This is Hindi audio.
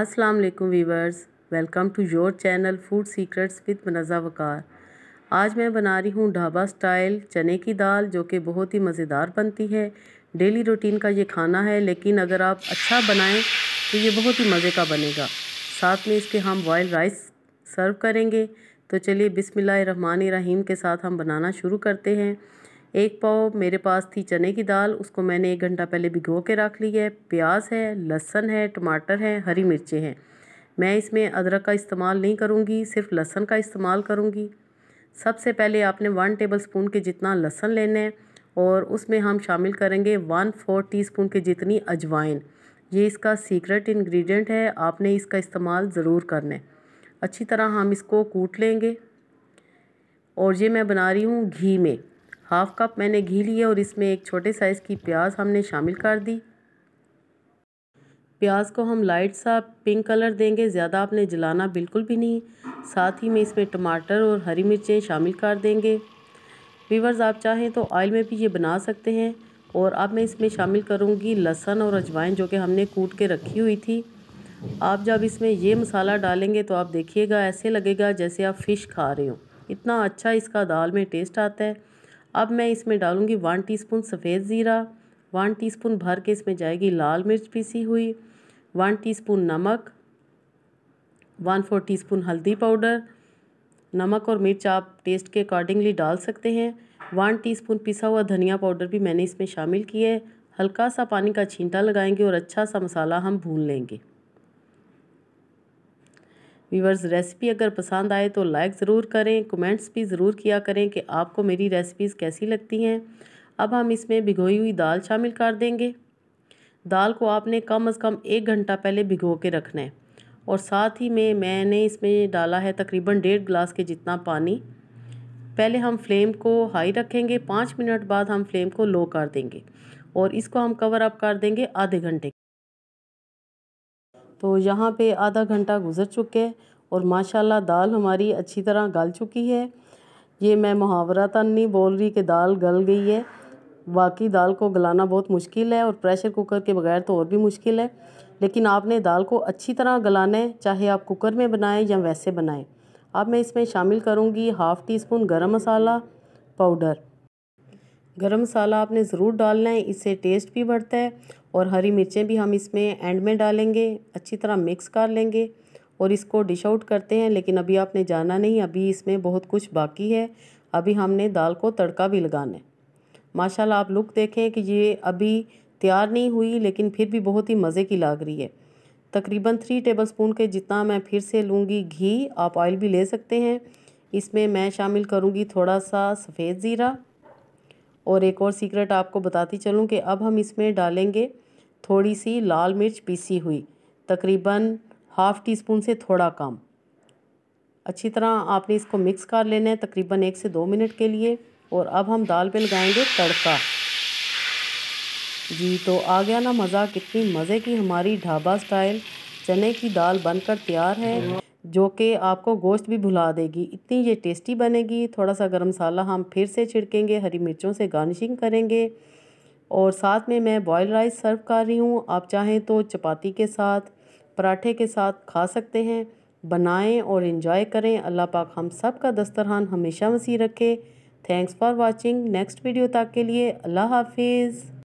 अस्सलाम वालेकुम viewers welcome to your channel food secrets with Manza Waqar आज मैं बना रही हूँ ढाबा स्टाइल चने की दाल जो कि बहुत ही मज़ेदार बनती है डेली रूटीन का ये खाना है लेकिन अगर आप अच्छा बनाएं तो ये बहुत ही मज़े का बनेगा साथ में इसके हम बॉयल राइस सर्व करेंगे तो चलिए बिसमिल्ल रहीम के साथ हम बनाना शुरू करते हैं एक पाव मेरे पास थी चने की दाल उसको मैंने एक घंटा पहले भिगो के रख ली है प्याज है लहसन है टमाटर है हरी मिर्चें हैं मैं इसमें अदरक का इस्तेमाल नहीं करूँगी सिर्फ लहसन का इस्तेमाल करूँगी सबसे पहले आपने वन टेबल स्पून के जितना लहसन लेना है और उसमें हम शामिल करेंगे वन फोर टी के जितनी अजवाइन ये इसका सीक्रेट इंग्रेडिएंट है आपने इसका इस्तेमाल ज़रूर करना है अच्छी तरह हम इसको कूट लेंगे और ये मैं बना रही हूँ घी में हाफ़ कप मैंने घी लिया और इसमें एक छोटे साइज़ की प्याज हमने शामिल कर दी प्याज को हम लाइट सा पिंक कलर देंगे ज़्यादा आपने जलाना बिल्कुल भी नहीं साथ ही में इसमें टमाटर और हरी मिर्चें शामिल कर देंगे वीवर्स आप चाहें तो ऑयल में भी ये बना सकते हैं और अब मैं इसमें शामिल करूँगी लहसन और अजवाइन जो कि हमने कूट के रखी हुई थी आप जब इसमें ये मसाला डालेंगे तो आप देखिएगा ऐसे लगेगा जैसे आप फ़िश खा रहे हो इतना अच्छा इसका दाल में टेस्ट आता है अब मैं इसमें डालूँगी वन टीस्पून सफ़ेद ज़ीरा वन टीस्पून भर के इसमें जाएगी लाल मिर्च पीसी हुई वन टीस्पून नमक वन फोर टीस्पून हल्दी पाउडर नमक और मिर्च आप टेस्ट के अकॉर्डिंगली डाल सकते हैं वन टीस्पून पिसा हुआ धनिया पाउडर भी मैंने इसमें शामिल किया है हल्का सा पानी का छींटा लगाएंगे और अच्छा सा मसाला हम भून लेंगे व्यूवर्स रेसिपी अगर पसंद आए तो लाइक ज़रूर करें कमेंट्स भी ज़रूर किया करें कि आपको मेरी रेसिपीज़ कैसी लगती हैं अब हम इसमें भिगोई हुई दाल शामिल कर देंगे दाल को आपने कम अज़ कम एक घंटा पहले भिगो के रखना है और साथ ही में मैंने इसमें डाला है तकरीबन डेढ़ गिलास के जितना पानी पहले हम फ्लेम को हाई रखेंगे पाँच मिनट बाद हम फ्लेम को लो कर देंगे और इसको हम कवर अप कर देंगे आधे घंटे तो यहाँ पे आधा घंटा गुजर चुके हैं और माशाल्लाह दाल हमारी अच्छी तरह गल चुकी है ये मैं मुहावरा तन तो नहीं बोल रही कि दाल गल गई है बाकी दाल को गलाना बहुत मुश्किल है और प्रेशर कुकर के बगैर तो और भी मुश्किल है लेकिन आपने दाल को अच्छी तरह गलाना है चाहे आप कुकर में बनाएं या वैसे बनाएं अब मैं इसमें शामिल करूँगी हाफ़ टी स्पून गर्म मसाला पाउडर गरम मसाला आपने ज़रूर डालना है इससे टेस्ट भी बढ़ता है और हरी मिर्चें भी हम इसमें एंड में डालेंगे अच्छी तरह मिक्स कर लेंगे और इसको डिश आउट करते हैं लेकिन अभी आपने जाना नहीं अभी इसमें बहुत कुछ बाकी है अभी हमने दाल को तड़का भी लगाना है माशाल्लाह आप लुक देखें कि ये अभी तैयार नहीं हुई लेकिन फिर भी बहुत ही मज़े की लाग रही है तकरीबन थ्री टेबल स्पून के जितना मैं फिर से लूँगी घी आप ऑयल भी ले सकते हैं इसमें मैं शामिल करूँगी थोड़ा सा सफ़ेद ज़ीरा और एक और सीक्रेट आपको बताती चलूँ कि अब हम इसमें डालेंगे थोड़ी सी लाल मिर्च पीसी हुई तकरीबन हाफ़ टी स्पून से थोड़ा कम अच्छी तरह आपने इसको मिक्स कर लेना है तकरीबन एक से दो मिनट के लिए और अब हम दाल पे लगाएंगे तड़का जी तो आ गया ना मज़ा कितनी मज़े की हमारी ढाबा स्टाइल चने की दाल बनकर तैयार है जो कि आपको गोश्त भी भुला देगी इतनी ये टेस्टी बनेगी थोड़ा सा गरम मसाला हम फिर से छिड़केंगे हरी मिर्चों से गार्निशिंग करेंगे और साथ में मैं बॉयल राइस सर्व कर रही हूँ आप चाहें तो चपाती के साथ पराठे के साथ खा सकते हैं बनाएं और इन्जॉय करें अल्लाह पाक हम सब का दस्तरहान हमेशा वसी रखे thanks for watching next video तक के लिए अल्लाह हाफिज़